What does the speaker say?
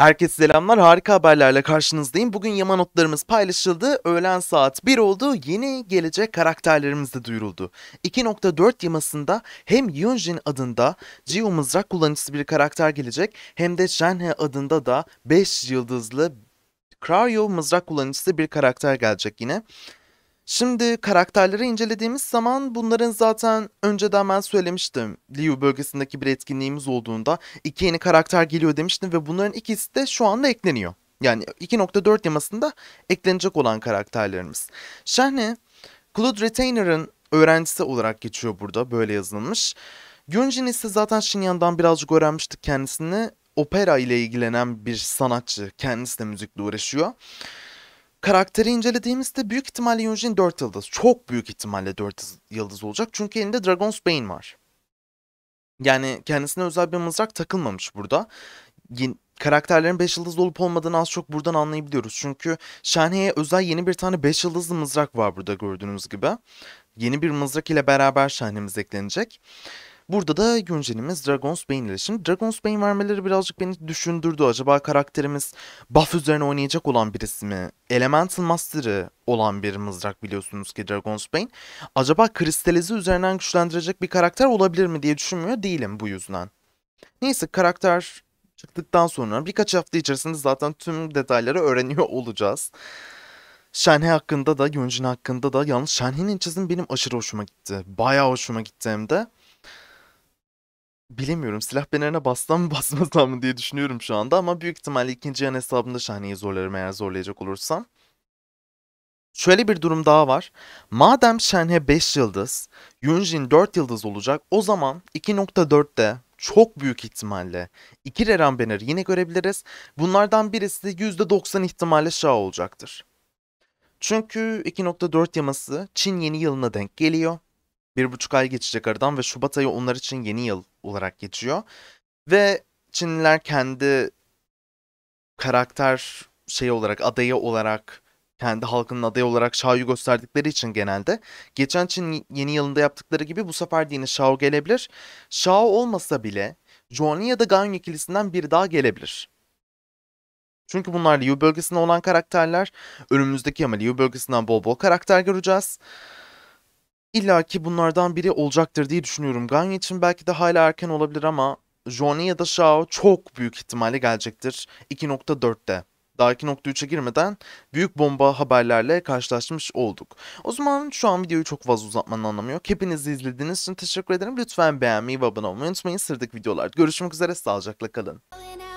Herkese selamlar, harika haberlerle karşınızdayım. Bugün yama notlarımız paylaşıldı, öğlen saat 1 oldu, yeni gelecek karakterlerimiz de duyuruldu. 2.4 yamasında hem Yunjin adında Geo mızrak kullanıcısı bir karakter gelecek, hem de Shenhe adında da 5 yıldızlı Cryo mızrak kullanıcısı bir karakter gelecek yine. Şimdi karakterleri incelediğimiz zaman bunların zaten önceden ben söylemiştim. Liu bölgesindeki bir etkinliğimiz olduğunda iki yeni karakter geliyor demiştim ve bunların ikisi de şu anda ekleniyor. Yani 2.4 yamasında eklenecek olan karakterlerimiz. Şahne, Claude Retainer'ın öğrencisi olarak geçiyor burada böyle yazılmış. Yunjin ise zaten Shinyan'dan birazcık öğrenmiştik kendisini. Opera ile ilgilenen bir sanatçı. Kendisi de müzikle uğraşıyor. Karakteri incelediğimizde büyük ihtimalle Yunjin 4 yıldız. Çok büyük ihtimalle 4 yıldız olacak. Çünkü elinde Dragon's Bane var. Yani kendisine özel bir mızrak takılmamış burada. karakterlerin 5 yıldız olup olmadığını az çok buradan anlayabiliyoruz. Çünkü Shenhe'ye özel yeni bir tane 5 yıldızlı mızrak var burada gördüğünüz gibi. Yeni bir mızrak ile beraber Shenhe'miz eklenecek. Burada da güncelimiz Dragon's Bane ile. Şimdi Dragon's Bane vermeleri birazcık beni düşündürdü. Acaba karakterimiz buff üzerine oynayacak olan birisi mi? Elemental Master'ı olan bir mızrak biliyorsunuz ki Dragon's Bane. Acaba kristalize üzerinden güçlendirecek bir karakter olabilir mi diye düşünmüyor değilim bu yüzden. Neyse karakter çıktıktan sonra birkaç hafta içerisinde zaten tüm detayları öğreniyor olacağız. Şenhe hakkında da, Yonjin hakkında da. Yalnız Şenhe'nin çizim benim aşırı hoşuma gitti. Bayağı hoşuma gitti hem de. Bilemiyorum silah bannerına bassam mı basmasam mı diye düşünüyorum şu anda ama büyük ihtimalle ikinci yan hesabında şahneyi zorlarım eğer zorlayacak olursam. Şöyle bir durum daha var. Madem Shenhe 5 yıldız, Yunjin 4 yıldız olacak o zaman 2.4'te çok büyük ihtimalle iki Reran Banner yine görebiliriz. Bunlardan birisi de %90 ihtimalle Şah olacaktır. Çünkü 2.4 yaması Çin yeni yılına denk geliyor bir buçuk ay geçecek aradan ve Şubat ayı onlar için yeni yıl olarak geçiyor. Ve Çinliler kendi karakter şey olarak, adayı olarak, kendi halkının adayı olarak Shao'yu gösterdikleri için genelde geçen Çin yeni yılında yaptıkları gibi bu sefer de yine Shao gelebilir. Shao olmasa bile Johnny ya da Ganyu ikilisinden biri daha gelebilir. Çünkü bunlar Liu bölgesinde olan karakterler. Önümüzdeki ama Liu bölgesinden bol bol karakter göreceğiz. İlla ki bunlardan biri olacaktır diye düşünüyorum. Gagne için belki de hala erken olabilir ama Johnny ya da Shao çok büyük ihtimalle gelecektir 2.4'te. Daha 2.3'e girmeden büyük bomba haberlerle karşılaşmış olduk. O zaman şu an videoyu çok fazla uzatmanın anlamı yok. Hepinizi izlediğiniz için teşekkür ederim. Lütfen beğenmeyi ve abone olmayı unutmayın. Sıradaki videolarda görüşmek üzere. Sağlıcakla kalın.